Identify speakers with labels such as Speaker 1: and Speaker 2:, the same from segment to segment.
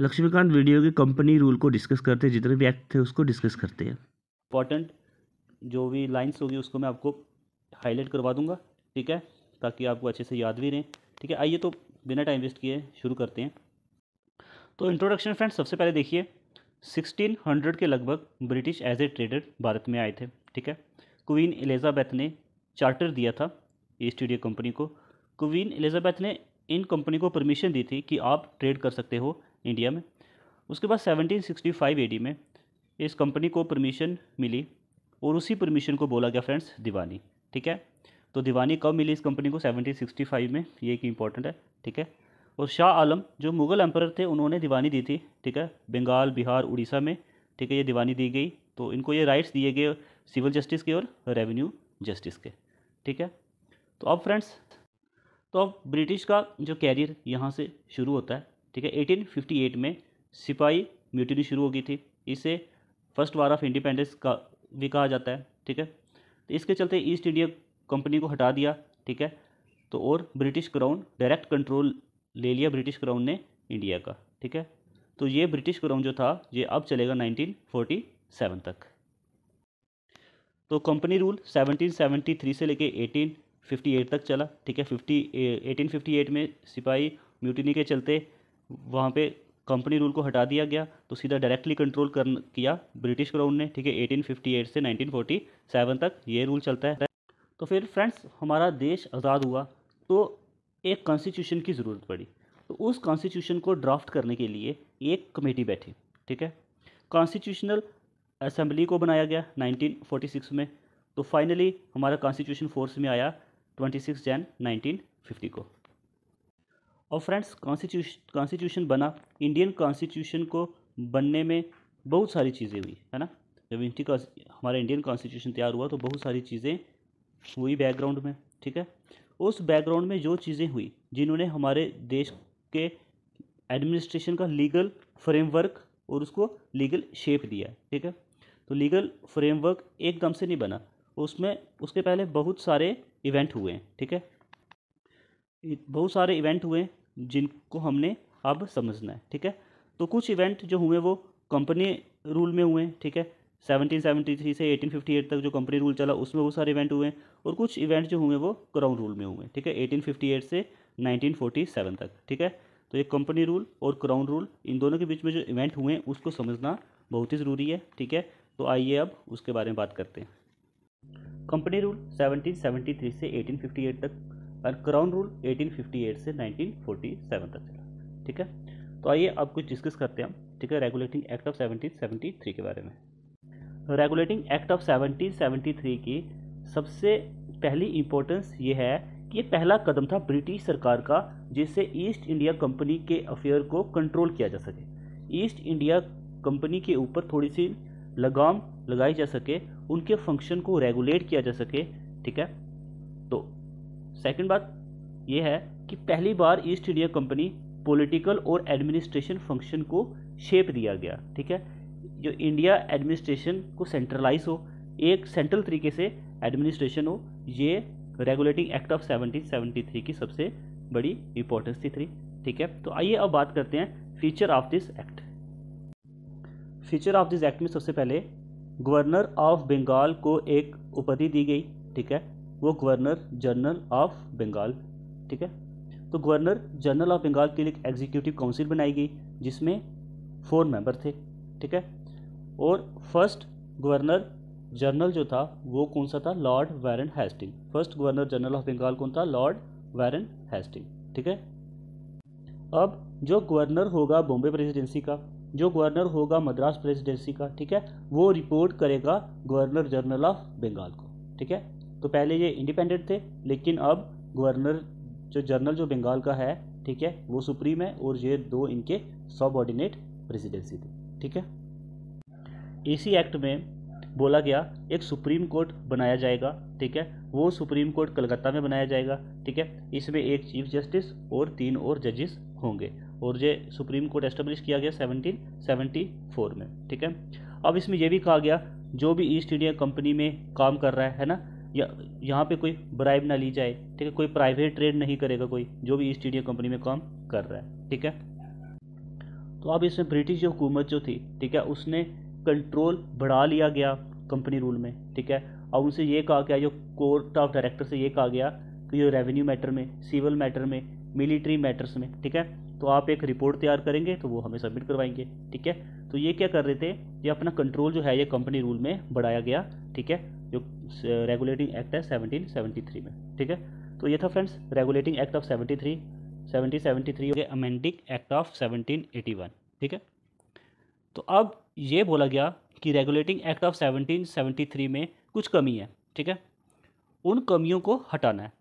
Speaker 1: Laxmikant video के company rule को discuss करते हैं जितने भी एक्ट थे उसको डिस्कस करते हैं इंपॉर्टेंट जो भी लाइन्स होगी उसको मैं आपको हाईलाइट करवा दूंगा ठीक है ताकि आपको अच्छे से याद भी रहें ठीक है आइए तो बिना टाइम वेस्ट किए शुरू करते हैं तो इंट्रोडक्शन फ्रेंड सबसे पहले देखिए 1600 के लगभग British as a trader Bharat में आए थे ठीक है क्वीन एलिजाबैथ ने चार्टर दिया था ईस्ट इंडिया कंपनी को क्वीन एलिजाबैथ ने इन कंपनी को परमिशन दी थी कि आप ट्रेड कर सकते हो इंडिया में उसके बाद 1765 सिक्सटी में इस कंपनी को परमिशन मिली और उसी परमिशन को बोला गया फ्रेंड्स दीवानी ठीक है तो दीवानी कब मिली इस कंपनी को 1765 में ये एक इंपॉर्टेंट है ठीक है और शाह आलम जो मुग़ल एम्पर थे उन्होंने दीवानी दी थी ठीक है बंगाल बिहार उड़ीसा में ठीक है ये दीवानी दी गई तो इनको ये राइट्स दिए गए सिविल जस्टिस के और रेवेन्यू जस्टिस के ठीक है तो अब फ्रेंड्स तो अब ब्रिटिश का जो कैरियर यहाँ से शुरू होता है ठीक है 1858 में सिपाही म्यूटिनी शुरू हो गई थी इसे फर्स्ट वार ऑफ इंडिपेंडेंस का भी कहा जाता है ठीक है तो इसके चलते ईस्ट इंडिया कंपनी को हटा दिया ठीक है तो और ब्रिटिश क्राउन डायरेक्ट कंट्रोल ले लिया ब्रिटिश क्राउन ने इंडिया का ठीक है तो ये ब्रिटिश क्राउन जो था ये अब चलेगा 1947 तक तो कंपनी रूल 1773 से लेके 1858 तक चला ठीक है 50 1858 में सिपाही म्यूटिनी के चलते वहाँ पे कंपनी रूल को हटा दिया गया तो सीधा डायरेक्टली कंट्रोल कर किया ब्रिटिश क्राउन ने ठीक है 1858 से 1947 तक ये रूल चलता है तो फिर फ्रेंड्स हमारा देश आज़ाद हुआ तो एक कॉन्स्टिट्यूशन की ज़रूरत पड़ी तो उस कॉन्स्टिट्यूशन को ड्राफ्ट करने के लिए एक कमेटी बैठी ठीक है कॉन्स्टिट्यूशनल असम्बली को बनाया गया नाइनटीन में तो फाइनली हमारा कॉन्स्टिट्यूशन फोर्स में आया 26 जैन 1950 को और फ्रेंड्स कॉन्स्टिट्यूशन कॉन्स्टिट्यूशन बना इंडियन कॉन्स्टिट्यूशन को बनने में बहुत सारी चीज़ें हुई है ना जब इंटी हमारा इंडियन कॉन्स्टिट्यूशन तैयार हुआ तो बहुत सारी चीज़ें हुई बैकग्राउंड में ठीक है उस बैकग्राउंड में जो चीज़ें हुई जिन्होंने हमारे देश के एडमिनिस्ट्रेशन का लीगल फ्रेमवर्क और उसको लीगल शेप दिया ठीक है तो लीगल फ्रेमवर्क एकदम से नहीं बना उसमें उसके पहले बहुत सारे इवेंट हुए हैं ठीक है बहुत सारे इवेंट हुए जिनको हमने अब समझना है ठीक है तो कुछ इवेंट जो हुए वो कंपनी रूल में हुए ठीक है 1773 से 1858 तक जो कंपनी रूल चला उसमें वो सारे इवेंट हुए और कुछ इवेंट जो हुए वो क्राउन रूल में हुए ठीक है 1858 से 1947 तक ठीक है तो ये कंपनी रूल और क्राउन रूल इन दोनों के बीच में जो इवेंट हुए हैं उसको समझना बहुत ही ज़रूरी है ठीक है तो आइए अब उसके बारे में बात करते हैं कंपनी रूल सेवनटीन से एटीन तक और क्राउन रूल 1858 से 1947 तक चला ठीक है तो आइए अब कुछ डिस्कस करते हैं हम ठीक है रेगुलेटिंग एक्ट ऑफ 1773 के बारे में रेगुलेटिंग एक्ट ऑफ 1773 की सबसे पहली इम्पोर्टेंस ये है कि ये पहला कदम था ब्रिटिश सरकार का जिससे ईस्ट इंडिया कंपनी के अफेयर को कंट्रोल किया जा सके ईस्ट इंडिया कंपनी के ऊपर थोड़ी सी लगाम लगाई जा सके उनके फंक्शन को रेगुलेट किया जा सके ठीक है सेकंड बात यह है कि पहली बार ईस्ट इंडिया कंपनी पॉलिटिकल और एडमिनिस्ट्रेशन फंक्शन को शेप दिया गया ठीक है जो इंडिया एडमिनिस्ट्रेशन को सेंट्रलाइज हो एक सेंट्रल तरीके से एडमिनिस्ट्रेशन हो ये रेगुलेटिंग एक्ट ऑफ 1773 की सबसे बड़ी इंपॉर्टेंस थी थ्री ठीक है तो आइए अब बात करते हैं feature of this act feature of this act में सबसे पहले गवर्नर ऑफ बंगाल को एक उपाधि दी गई ठीक है वो गवर्नर जनरल ऑफ बंगाल ठीक है तो गवर्नर जनरल ऑफ बंगाल के लिए एक एग्जीक्यूटिव काउंसिल बनाई गई जिसमें फोर मेंबर थे ठीक है और फर्स्ट गवर्नर जनरल जो था वो कौन सा था Lord Warren Hastings first governor general of Bengal कौन था लॉर्ड वैरन हेस्टिंग ठीक है अब जो गवर्नर होगा बॉम्बे प्रेसिडेंसी का जो गवर्नर होगा मद्रास प्रेसिडेंसी का ठीक है वो रिपोर्ट करेगा गवर्नर जनरल ऑफ बंगाल को ठीक है तो पहले ये इंडिपेंडेंट थे लेकिन अब गवर्नर जो जनरल जो बंगाल का है ठीक है वो सुप्रीम है और ये दो इनके सबऑर्डिनेट प्रेसिडेंसी थी ठीक है इसी एक्ट में बोला गया एक सुप्रीम कोर्ट बनाया जाएगा ठीक है वो सुप्रीम कोर्ट कलकत्ता में बनाया जाएगा ठीक है इसमें एक चीफ जस्टिस और तीन और जजेस होंगे और ये सुप्रीम कोर्ट एस्टेब्लिश किया गया 1774 में ठीक है अब इसमें यह भी कहा गया जो भी ईस्ट इंडिया कंपनी में काम कर रहा है ना या यहाँ पे कोई ब्राइब ना ली जाए ठीक है कोई प्राइवेट ट्रेड नहीं करेगा कोई जो भी ईस्ट इंडिया कंपनी में काम कर रहा है ठीक है तो अब इसमें ब्रिटिश जो हुकूमत जो थी ठीक है उसने कंट्रोल बढ़ा लिया गया कंपनी रूल में ठीक है और उनसे ये कहा गया जो कोर्ट ऑफ डायरेक्टर से ये कहा गया कि जो रेवेन्यू मैटर में सिविल मैटर में मिलिट्री मैटर्स में ठीक है तो आप एक रिपोर्ट तैयार करेंगे तो वो हमें सबमिट करवाएंगे ठीक है तो ये क्या कर रहे थे ये अपना कंट्रोल जो है ये कंपनी रूल में बढ़ाया गया ठीक है जो रेगुलेटिंग एक्ट है 1773 में ठीक है तो ये था फ्रेंड्स रेगुलेटिंग एक्ट ऑफ 73 1773 हो गया अमेंडिंग एक्ट ऑफ 1781 ठीक है तो अब ये बोला गया कि रेगुलेटिंग एक्ट ऑफ थ्री में कुछ कमी है ठीक है उन कमियों को हटाना है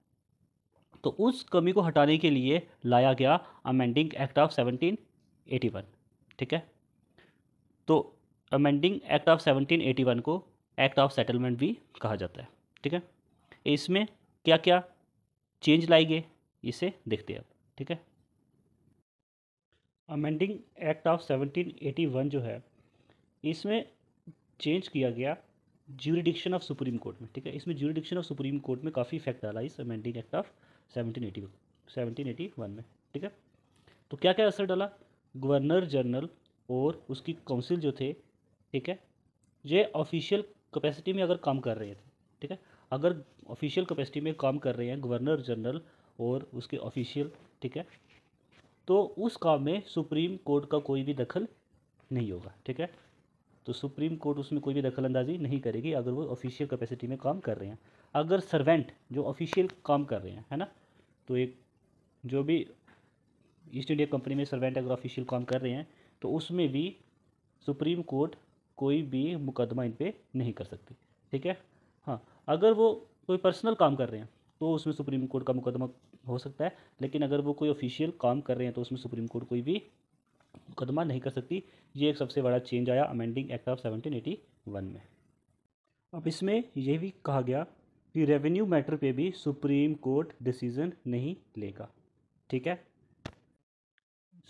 Speaker 1: तो उस कमी को हटाने के लिए लाया गया अमेंडिंग एक्ट ऑफ 1781 ठीक है तो अमेंडिंग एक्ट ऑफ 1781 को एक्ट ऑफ सेटलमेंट भी कहा जाता है ठीक है इसमें क्या क्या चेंज लाई गए इसे देखते हैं आप ठीक है अमेंडिंग एक्ट ऑफ 1781 जो है इसमें चेंज किया गया ज्यूरिडिक्शन ऑफ सुप्रीम कोर्ट में ठीक है इसमें ज्यूरिडिक्शन ऑफ सुप्रीम कोर्ट में काफ़ी इफेक्ट डाला इस amending act of seventeen eighty seventeen eighty one में ठीक है तो क्या क्या असर डाला गवर्नर जनरल और उसकी काउंसिल जो थे ठीक है ये ऑफिशियल कैपेसिटी में अगर काम कर रहे थे ठीक है अगर ऑफिशियल कैपेसिटी में काम कर रहे हैं गवर्नर जनरल और उसके ऑफिशियल ठीक है तो उस काम में सुप्रीम कोर्ट का कोई भी दखल नहीं होगा ठीक है तो सुप्रीम कोर्ट उसमें कोई भी दखल अंदाजी नहीं करेगी अगर वो ऑफिशियल कैपेसिटी में काम कर रहे हैं अगर सर्वेंट जो ऑफिशियल काम कर रहे हैं है ना तो एक जो भी ईस्ट इंडिया कंपनी में सर्वेंट अगर ऑफिशियल काम कर रहे हैं तो उसमें भी सुप्रीम कोर्ट कोई भी मुकदमा इन पर नहीं कर सकती ठीक है हाँ अगर वो कोई पर्सनल काम कर रहे हैं तो उसमें सुप्रीम कोर्ट का मुकदमा हो सकता है लेकिन अगर वो कोई ऑफिशियल काम कर रहे हैं तो उसमें सुप्रीम कोर्ट कोई भी मुकदमा नहीं कर सकती ये एक सबसे बड़ा चेंज आया अमेंडिंग एक्ट ऑफ सेवनटीन में अब इसमें यह भी कहा गया कि रेवेन्यू मैटर पे भी सुप्रीम कोर्ट डिसीज़न नहीं लेगा ठीक है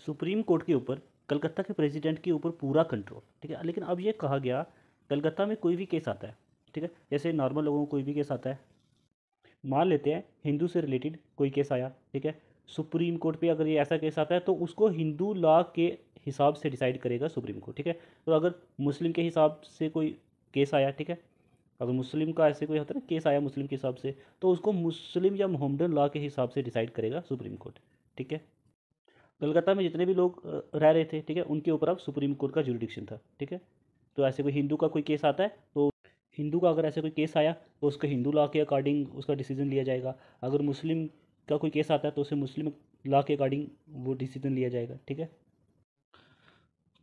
Speaker 1: सुप्रीम कोर्ट के ऊपर कलकत्ता के प्रेसिडेंट के ऊपर पूरा कंट्रोल ठीक है लेकिन अब ये कहा गया कलकत्ता में कोई भी केस आता है ठीक है जैसे नॉर्मल लोगों को कोई भी केस आता है मान लेते हैं हिंदू से रिलेटेड कोई केस आया ठीक है सुप्रीम कोर्ट पे अगर ये ऐसा केस आता है तो उसको हिंदू लॉ के हिसाब से डिसाइड करेगा सुप्रीम कोर्ट ठीक है तो अगर मुस्लिम के हिसाब से कोई केस आया ठीक है अगर मुस्लिम का ऐसे कोई होता है ना केस आया मुस्लिम के हिसाब से तो उसको मुस्लिम या मोहम्मदन लॉ के हिसाब से डिसाइड करेगा सुप्रीम कोर्ट ठीक है कलकत्ता में जितने भी लोग रह रहे थे ठीक है उनके ऊपर अब सुप्रीम कोर्ट का जुरिडिक्शन था ठीक है तो ऐसे कोई हिंदू का कोई केस आता है तो हिंदू का अगर ऐसे कोई केस आया तो उसके हिंदू लॉ के अकॉर्डिंग उसका डिसीजन लिया जाएगा अगर मुस्लिम का कोई केस आता है तो उसे मुस्लिम लॉ के अकॉर्डिंग वो डिसीजन लिया जाएगा ठीक है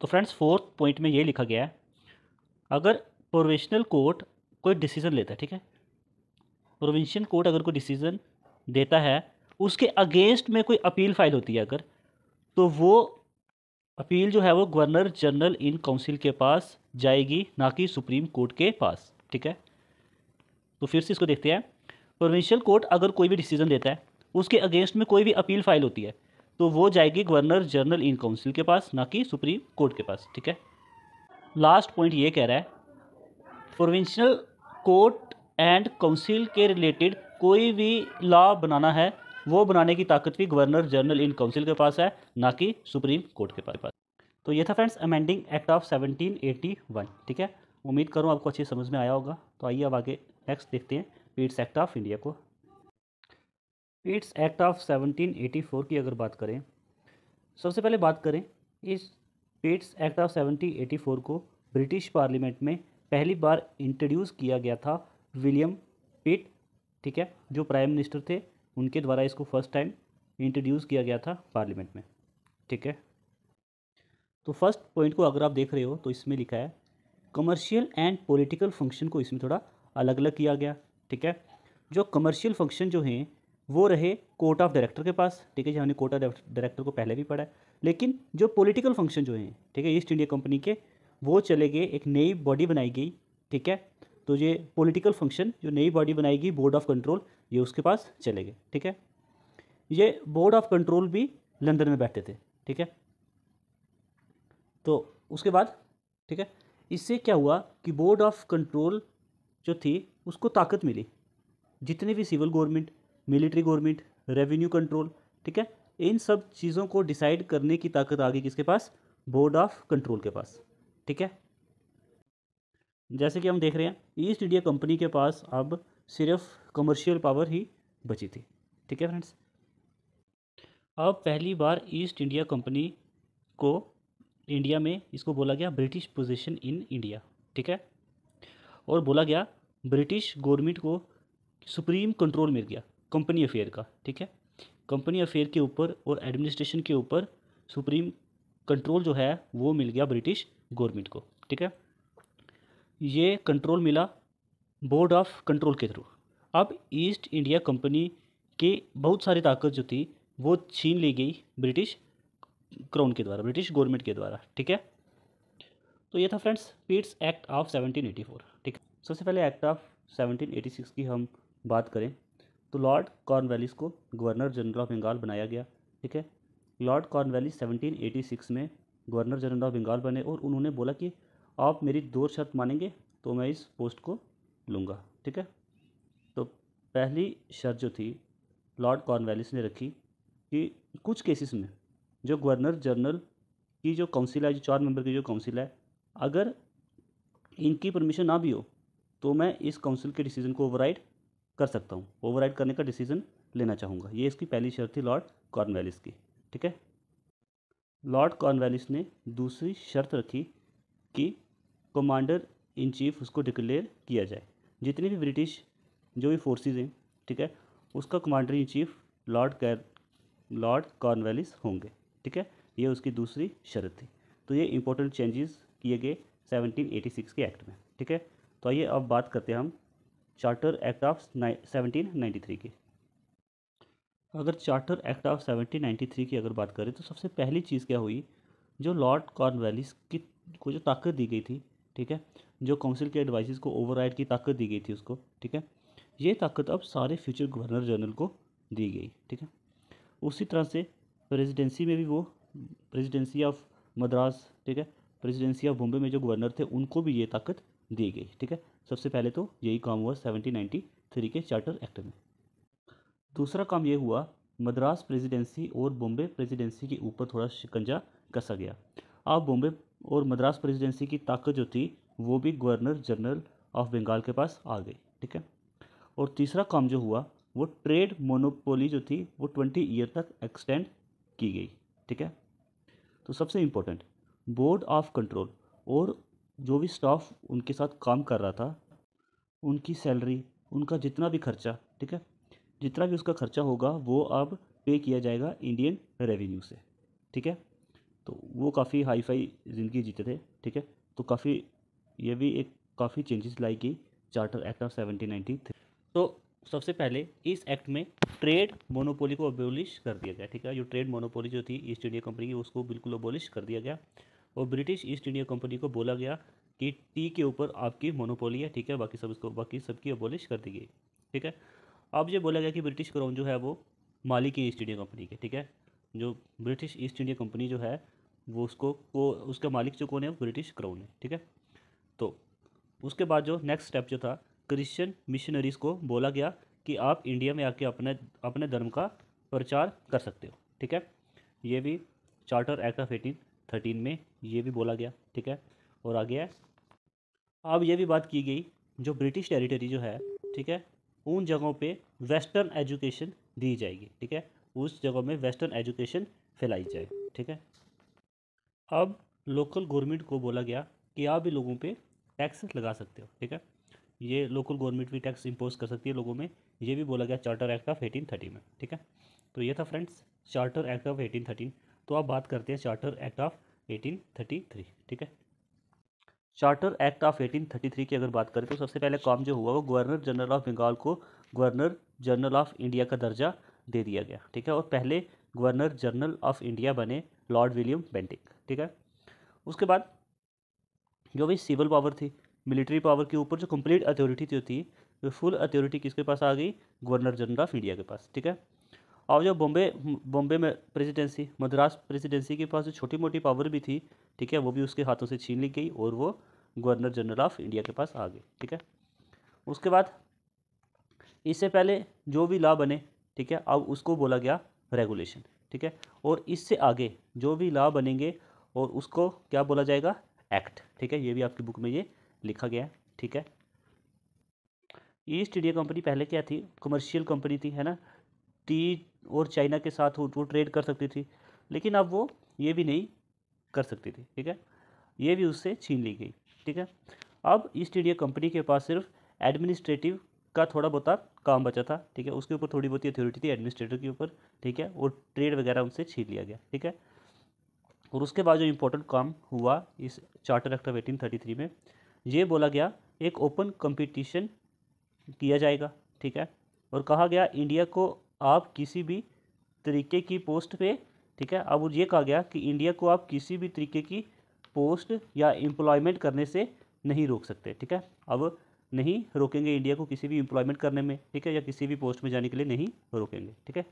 Speaker 1: तो फ्रेंड्स फोर्थ पॉइंट में ये लिखा गया है अगर प्रोवेशनल कोर्ट कोई डिसीज़न लेता है ठीक है प्रोविंशियल कोर्ट अगर कोई डिसीज़न देता है उसके अगेंस्ट में कोई अपील फाइल होती है अगर तो वो अपील जो है वो गवर्नर जनरल इन काउंसिल के पास जाएगी ना कि सुप्रीम कोर्ट के पास ठीक है तो फिर से इसको देखते हैं प्रोविंशियल कोर्ट अगर कोई भी डिसीजन देता है उसके अगेंस्ट में कोई भी अपील फाइल होती है तो वो जाएगी गवर्नर जनरल इन काउंसिल के पास ना कि सुप्रीम कोर्ट के पास ठीक है लास्ट पॉइंट ये कह रहा है प्रोविंशियल कोर्ट एंड काउंसिल के रिलेटेड कोई भी लॉ बनाना है वो बनाने की ताकत भी गवर्नर जनरल इन काउंसिल के पास है ना कि सुप्रीम कोर्ट के पास तो ये था फ्रेंड्स अमेंडिंग एक्ट ऑफ 1781 ठीक है उम्मीद करूँ आपको अच्छी समझ में आया होगा तो आइए अब आगे नेक्स्ट देखते हैं पीट्स एक्ट ऑफ इंडिया को पीट्स एक्ट ऑफ 1784 की अगर बात करें सबसे पहले बात करें इस पीट्स एक्ट ऑफ 1784 को ब्रिटिश पार्लियामेंट में पहली बार इंट्रोड्यूस किया गया था विलियम पिट ठीक है जो प्राइम मिनिस्टर थे उनके द्वारा इसको फर्स्ट टाइम इंट्रोड्यूस किया गया था पार्लियामेंट में ठीक है तो फर्स्ट पॉइंट को अगर आप देख रहे हो तो इसमें लिखा है कमर्शियल एंड पॉलिटिकल फंक्शन को इसमें थोड़ा अलग अलग किया गया ठीक है जो कमर्शियल फंक्शन जो हैं वो रहे कोर्ट ऑफ डायरेक्टर के पास ठीक है जी हमने कोर्ट ऑफ डायरेक्टर को पहले भी पढ़ा है लेकिन जो पॉलिटिकल फंक्शन जो हैं ठीक है ईस्ट इंडिया कंपनी के वो चले गए एक नई बॉडी बनाई गई ठीक है तो ये पॉलिटिकल फंक्शन जो नई बॉडी बनाई गई बोर्ड ऑफ कंट्रोल ये उसके पास चले गए ठीक है ये बोर्ड ऑफ कंट्रोल भी लंदन में बैठे थे ठीक है तो उसके बाद ठीक है इससे क्या हुआ कि बोर्ड ऑफ कंट्रोल जो थी उसको ताकत मिली जितने भी civil government military government revenue control ठीक है इन सब चीज़ों को डिसाइड करने की ताकत आ गई किसके पास बोर्ड ऑफ कंट्रोल के पास ठीक है जैसे कि हम देख रहे हैं ईस्ट इंडिया कंपनी के पास अब सिर्फ कमर्शियल पावर ही बची थी ठीक है फ्रेंड्स अब पहली बार ईस्ट इंडिया कंपनी को इंडिया में इसको बोला गया ब्रिटिश पोजीशन इन इंडिया ठीक है और बोला गया ब्रिटिश गवर्नमेंट को सुप्रीम कंट्रोल मिल गया कंपनी अफेयर का ठीक है कंपनी अफेयर के ऊपर और एडमिनिस्ट्रेशन के ऊपर सुप्रीम कंट्रोल जो है वो मिल गया ब्रिटिश गवर्नमेंट को ठीक है ये कंट्रोल मिला बोर्ड ऑफ कंट्रोल के थ्रू अब ईस्ट इंडिया कंपनी के बहुत सारी ताकत जो थी वो छीन ली गई ब्रिटिश क्राउन के द्वारा ब्रिटिश गवर्नमेंट के द्वारा ठीक है तो ये था फ्रेंड्स पीट्स एक्ट ऑफ 1784 ठीक है सबसे पहले एक्ट ऑफ 1786 की हम बात करें तो लॉर्ड कॉर्नवैलिस को गवर्नर जनरल ऑफ बंगाल बनाया गया ठीक है लॉर्ड कॉर्नवैलिस 1786 में गवर्नर जनरल ऑफ बंगाल बने और उन्होंने बोला कि आप मेरी दो शर्त मानेंगे तो मैं इस पोस्ट को लूँगा ठीक है तो पहली शर्त जो थी लॉर्ड कॉर्नवेलिस ने रखी कि कुछ केसेस में जो गवर्नर जनरल की जो काउंसिल है जो चार मेंबर की जो काउंसिल है अगर इनकी परमिशन ना भी हो तो मैं इस काउंसिल के डिसीजन को ओवरराइड कर सकता हूँ ओवरराइड करने का डिसीजन लेना चाहूँगा ये इसकी पहली शर्त थी लॉर्ड कॉर्नवेलिस की ठीक है लॉर्ड कॉर्नवेलिस ने दूसरी शर्त रखी कि कमांडर इन चीफ उसको डिक्लेयर किया जाए जितने भी ब्रिटिश जो भी फोर्सेज हैं ठीक है उसका कमांडर इन चीफ लॉर्ड कैर लॉर्ड कॉर्नवेलिस होंगे ठीक है ये उसकी दूसरी शर्त थी तो ये इंपॉर्टेंट चेंजेस किए गए 1786 के एक्ट में ठीक है तो आइए अब बात करते हैं हम charter act of seventeen ninety three की अगर charter act of seventeen ninety three की अगर बात करें तो सबसे पहली चीज़ क्या हुई जो लॉर्ड कॉर्नवेलिस की को जो ताकत दी गई थी ठीक है जो काउंसिल के एडवाइस को ओवरराइड की ताकत दी गई थी उसको ठीक है ये ताकत अब सारे फ्यूचर गवर्नर जनरल को दी गई ठीक है उसी तरह से प्रेसिडेंसी में भी वो प्रेसिडेंसी ऑफ मद्रास ठीक है प्रेसिडेंसी ऑफ बॉम्बे में जो गवर्नर थे उनको भी ये ताकत दी गई ठीक है सबसे पहले तो यही काम हुआ सेवनटीन नाइन्टी थ्री के चार्टर एक्ट में दूसरा काम ये हुआ मद्रास प्रेसिडेंसी और बॉम्बे प्रेसिडेंसी के ऊपर थोड़ा शिकंजा कसा गया अब बॉम्बे और मद्रास प्रेसिडेंसी की ताकत जो थी वो भी गवर्नर जनरल ऑफ बंगाल के पास आ गई ठीक है और तीसरा काम जो हुआ वो ट्रेड मोनोपोली जो थी वो ट्वेंटी ईयर तक एक्सटेंड की गई ठीक है तो सबसे इम्पोर्टेंट बोर्ड ऑफ कंट्रोल और जो भी स्टाफ उनके साथ काम कर रहा था उनकी सैलरी उनका जितना भी खर्चा ठीक है जितना भी उसका खर्चा होगा वो अब पे किया जाएगा इंडियन रेवेन्यू से ठीक है तो वो काफ़ी हाई फाई ज़िंदगी जीते थे ठीक है तो काफ़ी ये भी एक काफ़ी चेंजेस लाई गई charter act of seventeen ninety three तो सबसे पहले इस एक्ट में ट्रेड मोनोपोली को अबोलिश कर दिया गया ठीक है जो ट्रेड मोनोपोली जो थी ईस्ट इंडिया कंपनी की उसको बिल्कुल अबोलिश कर दिया गया और ब्रिटिश ईस्ट इंडिया कंपनी को बोला गया कि टी के ऊपर आपकी मोनोपोली है ठीक है बाकी सब इसको बाकी सबकी अबोलिश कर दी गई ठीक है अब ये बोला गया कि ब्रिटिश क्राउन जो है वो मालिक की ईस्ट इंडिया कंपनी के ठीक है जो ब्रिटिश ईस्ट इंडिया कंपनी जो है वो उसको को उसका मालिक जो कौन है ब्रिटिश क्राउन है ठीक है तो उसके बाद जो नेक्स्ट स्टेप जो था क्रिश्चियन मिशनरीज़ को बोला गया कि आप इंडिया में आके अपने अपने धर्म का प्रचार कर सकते हो ठीक है ये भी charter act of eighteen thirteen में ये भी बोला गया ठीक है और आगे है अब ये भी बात की गई जो ब्रिटिश टेरिटरी जो है ठीक है उन जगहों पे वेस्टर्न एजुकेशन दी जाएगी ठीक है उस जगह में वेस्टर्न एजुकेशन फैलाई जाए ठीक है अब लोकल गवर्नमेंट को बोला गया कि आप भी लोगों पे टैक्स लगा सकते हो ठीक है ये लोकल गवर्नमेंट भी टैक्स इम्पोज कर सकती है लोगों में ये भी बोला गया charter act of eighteen thirty में ठीक है तो ये था friends charter act of eighteen thirteen तो आप बात करते हैं charter act of eighteen thirty three ठीक है charter act of eighteen thirty three की अगर बात करें तो सबसे पहले काम जो हुआ वो गवर्नर जनरल ऑफ बंगाल को गवर्नर जनरल ऑफ इंडिया का दर्जा दे दिया गया ठीक है और पहले गवर्नर जनरल ऑफ इंडिया बने लॉर्ड विलियम बेंटिक ठीक है उसके बाद जो भी सिविल पावर थी मिलिट्री पावर के ऊपर जो कंप्लीट अथॉरिटी थी होती तो फुल अथॉरिटी किसके पास आ गई गवर्नर जनरल ऑफ इंडिया के पास ठीक है और जो बॉम्बे बॉम्बे में प्रेसिडेंसी मद्रास प्रेसिडेंसी के पास जो छोटी मोटी पावर भी थी ठीक है वो भी उसके हाथों से छीन ली गई और वो गवर्नर जनरल ऑफ इंडिया के पास आ गई ठीक है उसके बाद इससे पहले जो भी लॉ बने ठीक है अब उसको बोला गया रेगुलेशन ठीक है और इससे आगे जो भी लॉ बनेंगे और उसको क्या बोला जाएगा एक्ट ठीक है ये भी आपकी बुक में ये लिखा गया है ठीक है ईस्ट इंडिया कंपनी पहले क्या थी कमर्शियल कंपनी थी है ना टी और चाइना के साथ वो ट्रेड कर सकती थी लेकिन अब वो ये भी नहीं कर सकती थी ठीक है ये भी उससे छीन ली गई ठीक है अब ईस्ट इंडिया कंपनी के पास सिर्फ एडमिनिस्ट्रेटिव का थोड़ा बहुत काम बचा था ठीक है उसके ऊपर थोड़ी बहुत अथॉरिटी थी एडमिनिस्ट्रेटर के ऊपर ठीक है और ट्रेड वगैरह उनसे छीन लिया गया ठीक है और उसके बाद जो इम्पोर्टेंट काम हुआ इस charter act of eighteen thirty three में ये बोला गया एक ओपन कंपटीशन किया जाएगा ठीक है और कहा गया इंडिया को आप किसी भी तरीके की पोस्ट पे ठीक है अब ये कहा गया कि इंडिया को आप किसी भी तरीके की पोस्ट या एम्प्लॉयमेंट करने से नहीं रोक सकते ठीक है अब नहीं रोकेंगे इंडिया को किसी भी एम्प्लॉयमेंट करने में ठीक है या किसी भी पोस्ट में जाने के लिए नहीं रोकेंगे ठीक है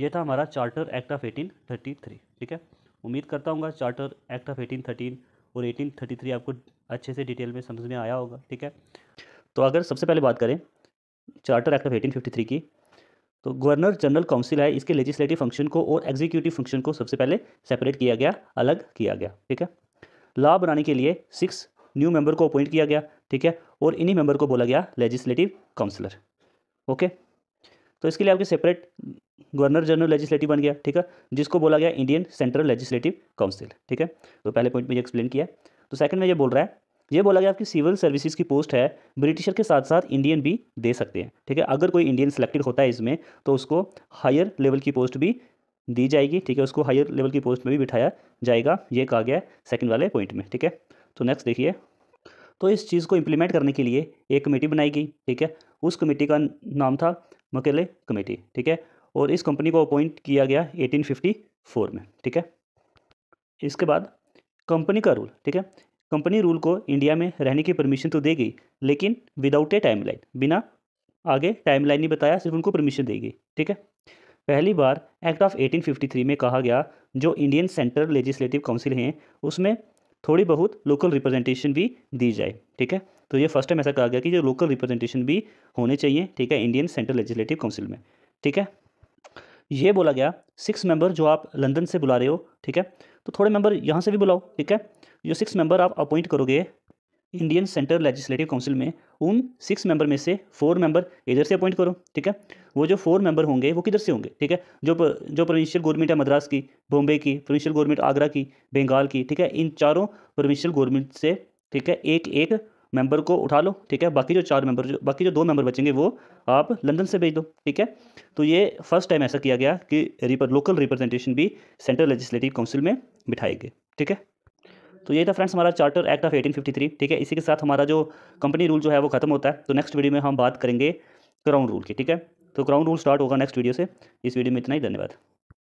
Speaker 1: ये था हमारा charter act of eighteen thirty three ठीक है उम्मीद करता हूँ charter act of eighteen thirteen और एटीन थर्टी थ्री आपको अच्छे से डिटेल में समझ में आया होगा ठीक है तो अगर सबसे पहले बात करें charter act of eighteen fifty three की तो गवर्नर जनरल काउंसिल है इसके लेजिस्लेटिव फंक्शन को और एग्जीक्यूटिव फंक्शन को सबसे पहले सेपरेट किया गया अलग किया गया ठीक है लॉ बनाने के लिए सिक्स न्यू मेंबर को अपॉइंट किया गया ठीक है और इन्हीं मेंबर को बोला गया लेजिस्लेटिव काउंसलर ओके तो इसके लिए आपके सेपरेट गवर्नर जनरल लेजिस्लेटिव बन गया ठीक है जिसको बोला गया इंडियन सेंट्रल लेजिस्लेटिव काउंसिल ठीक है तो पहले पॉइंट में ये एक्सप्लेन किया तो सेकंड में ये बोल रहा है ये बोला गया आपकी सिविल सर्विसेज की पोस्ट है ब्रिटिशर के साथ साथ इंडियन भी दे सकते हैं ठीक है अगर कोई इंडियन सेलेक्टेड होता है इसमें तो उसको हायर लेवल की पोस्ट भी दी जाएगी ठीक है उसको हायर लेवल की पोस्ट में भी बिठाया जाएगा ये कहा गया है वाले पॉइंट में ठीक है तो नेक्स्ट देखिए तो इस चीज़ को इम्प्लीमेंट करने के लिए एक कमेटी बनाई गई ठीक है उस कमेटी का नाम था मकेले कमेटी ठीक है और इस कंपनी को अपॉइंट किया गया 1854 में ठीक है इसके बाद कंपनी का रूल ठीक है कंपनी रूल को इंडिया में रहने की परमिशन तो देगी लेकिन विदाउट ए टाइमलाइन बिना आगे टाइमलाइन नहीं बताया सिर्फ उनको परमिशन देगी ठीक है पहली बार एक्ट ऑफ 1853 में कहा गया जो इंडियन सेंट्रल लेजिस्लेटिव काउंसिल हैं उसमें थोड़ी बहुत लोकल रिप्रेजेंटेशन भी दी जाए ठीक है तो ये फर्स्ट टाइम ऐसा कहा गया कि जो लोकल रिप्रेजेंटेशन भी होने चाहिए ठीक है इंडियन सेंट्रल लेजिस्लेटिव काउंसिल में ठीक है ये बोला गया सिक्स मेंबर जो आप लंदन से बुला रहे हो ठीक है तो थोड़े मेंबर यहाँ से भी बुलाओ ठीक है जो सिक्स मेंबर आप अपॉइंट करोगे इंडियन सेंट्रल लेजिस्लेटिव काउंसिल में उन सिक्स मेंबर में से फोर मेंबर इधर से अपॉइंट करो ठीक है वो जो फोर मेंबर होंगे वो किधर से होंगे ठीक है जो जो प्रोविंशियल गवर्नमेंट है मद्रास की बॉम्बे की प्रोविंशियल गवर्नमेंट आगरा की बंगाल की ठीक है इन चारों प्रोविंशियल गवर्नमेंट से ठीक है एक एक मेंबर को उठा लो ठीक है बाकी जो चार मेंबर जो बाकी जो दो मेंबर बचेंगे वो आप लंदन से भेज दो ठीक है तो ये फर्स्ट टाइम ऐसा किया गया कि रिपर, लोकल रिप्रेजेंटेशन भी सेंट्रल लेजिस्लेटिव काउंसिल में बिठाएंगे ठीक है तो ये था फ्रेंड्स हमारा चार्टर एक्ट ऑफ 1853 ठीक है इसी के साथ हमारा जो कंपनी रूल जो है वो खत्म होता है तो नेक्स्ट वीडियो में हम बात करेंगे क्राउन रूल की ठीक है तो क्राउन रूल स्टार्ट होगा नेक्स्ट वीडियो से इस वीडियो में इतना ही धन्यवाद